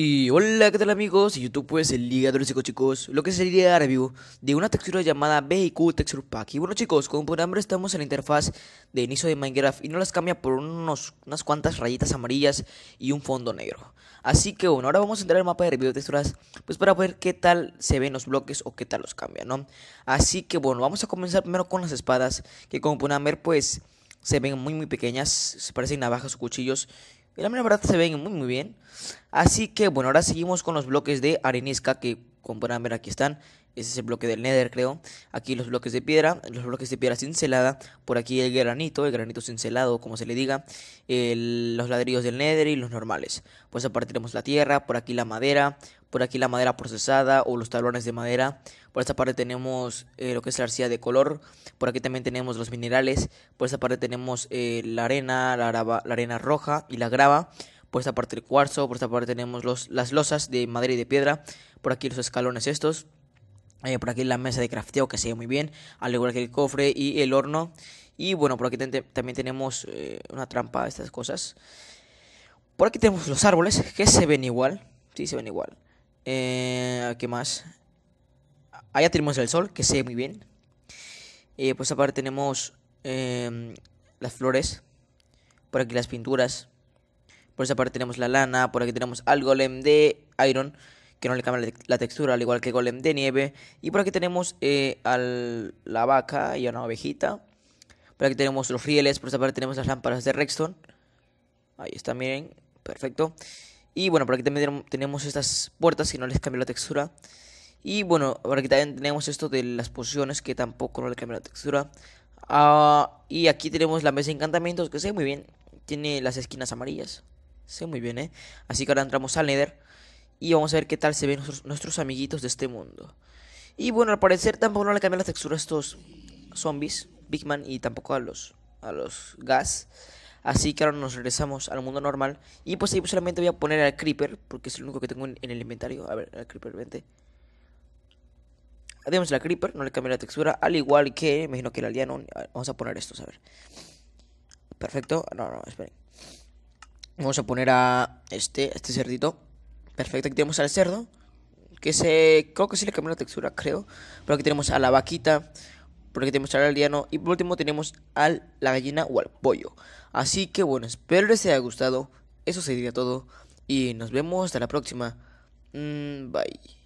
Y hola, ¿qué tal amigos? YouTube pues el Liga los chicos, lo que sería la review de una textura llamada BQ Texture Pack. Y bueno chicos, como podrán ver estamos en la interfaz de inicio de Minecraft y no las cambia por unos, unas cuantas rayitas amarillas y un fondo negro. Así que bueno, ahora vamos a entrar al mapa de review de texturas, pues para ver qué tal se ven los bloques o qué tal los cambia, ¿no? Así que bueno, vamos a comenzar primero con las espadas, que como pueden ver pues se ven muy muy pequeñas, se parecen navajas o cuchillos y la verdad, se ven muy, muy bien. Así que, bueno, ahora seguimos con los bloques de arenisca que como podrán ver aquí están. Ese es el bloque del Nether, creo. Aquí los bloques de piedra, los bloques de piedra cincelada. Por aquí el granito, el granito cincelado, como se le diga. los ladrillos del Nether y los normales. Pues aparte tenemos la tierra, por aquí la madera, por aquí la madera procesada o los tablones de madera. Por esta parte tenemos eh, lo que es la arcilla de color. Por aquí también tenemos los minerales. Por esta parte tenemos eh, la arena, la, arena roja y la grava por esta parte el cuarzo, por esta parte tenemos los, las losas de madera y de piedra, por aquí los escalones estos. Eh, por aquí la mesa de crafteo que se ve muy bien, al igual que el cofre y el horno. Y bueno, por aquí también tenemos eh, una trampa, de estas cosas. Por aquí tenemos los árboles que se ven igual. Sí, se ven igual. Eh, ¿Qué más? Allá tenemos el sol que se ve muy bien. pues aparte tenemos em, las flores. Por aquí las pinturas. Por esa parte tenemos la lana. Por aquí tenemos al golem de Iron que no le cambia la textura, al igual que Golem de Nieve. Y por aquí tenemos eh, a la vaca y a una ovejita. Por aquí tenemos los rieles, por esta parte tenemos las lámparas de Rexton. Ahí está, miren, perfecto. Y bueno, por aquí también tenemos estas puertas que no les cambio la textura. Y bueno, por aquí también tenemos esto de las pociones que tampoco no le cambia la textura. Ah, y aquí tenemos la mesa de encantamientos que se ve muy bien. Tiene las esquinas amarillas. Se ve muy bien, ¿eh? Así que ahora entramos al Nether. Y vamos a ver qué tal se ven nuestros, amiguitos de este mundo. Y bueno, al parecer tampoco no le cambian la textura a estos zombies, Big Man, y tampoco a los, a los gas. Así que ahora nos regresamos al mundo normal. Y pues ahí solamente voy a poner al Creeper, porque es el único que tengo en, el inventario. A ver, al Creeper, vente. Digamos la Creeper, no le cambié la textura. Al igual que, imagino que el no Vamos a poner esto, a ver. Perfecto. No, no, esperen. Vamos a poner a este, este cerdito. Perfecto, aquí tenemos al cerdo. Que se. Creo que sí le cambió la textura, creo. Pero aquí tenemos a la vaquita. Por aquí tenemos al aldeano. Y por último tenemos a la gallina o al pollo. Así que bueno, espero les haya gustado. Eso sería todo. Y nos vemos hasta la próxima. Mm, bye.